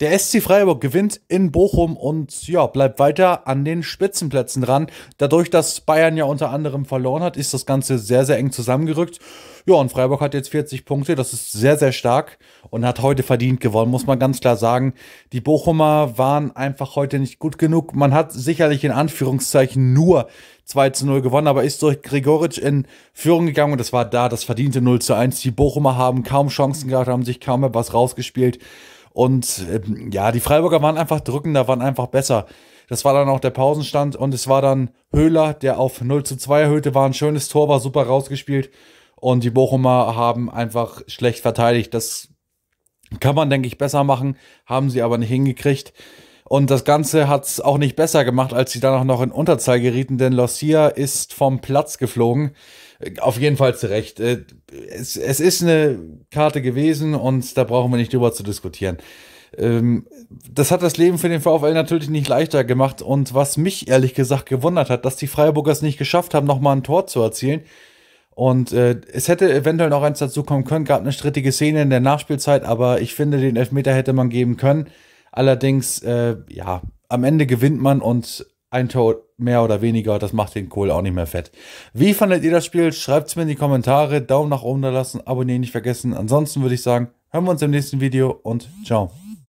Der SC Freiburg gewinnt in Bochum und ja, bleibt weiter an den Spitzenplätzen dran. Dadurch, dass Bayern ja unter anderem verloren hat, ist das Ganze sehr, sehr eng zusammengerückt. Ja, und Freiburg hat jetzt 40 Punkte, das ist sehr, sehr stark und hat heute verdient gewonnen, muss man ganz klar sagen. Die Bochumer waren einfach heute nicht gut genug. Man hat sicherlich in Anführungszeichen nur 2 zu 0 gewonnen, aber ist durch Gregoric in Führung gegangen und das war da das verdiente 0 zu 1. Die Bochumer haben kaum Chancen gehabt, haben sich kaum etwas rausgespielt. Und ähm, ja, die Freiburger waren einfach drückender, waren einfach besser. Das war dann auch der Pausenstand und es war dann Höhler, der auf 0 zu 2 erhöhte, war ein schönes Tor, war super rausgespielt. Und die Bochumer haben einfach schlecht verteidigt. Das kann man, denke ich, besser machen, haben sie aber nicht hingekriegt. Und das Ganze hat es auch nicht besser gemacht, als sie danach noch in Unterzahl gerieten, denn Lucia ist vom Platz geflogen. Äh, auf jeden Fall zu Recht. Äh, es, es ist eine Karte gewesen und da brauchen wir nicht drüber zu diskutieren ähm, das hat das Leben für den VfL natürlich nicht leichter gemacht. Und was mich ehrlich gesagt gewundert hat, dass die Freiburgers nicht geschafft haben, nochmal ein Tor zu erzielen. Und äh, es hätte eventuell noch eins dazu kommen können, gab eine strittige Szene in der Nachspielzeit, aber ich finde, den Elfmeter hätte man geben können. Allerdings, äh, ja, am Ende gewinnt man und ein Tor mehr oder weniger, das macht den Kohl auch nicht mehr fett. Wie fandet ihr das Spiel? Schreibt es mir in die Kommentare, Daumen nach oben da lassen, abonnieren nicht vergessen. Ansonsten würde ich sagen, hören wir uns im nächsten Video und ciao.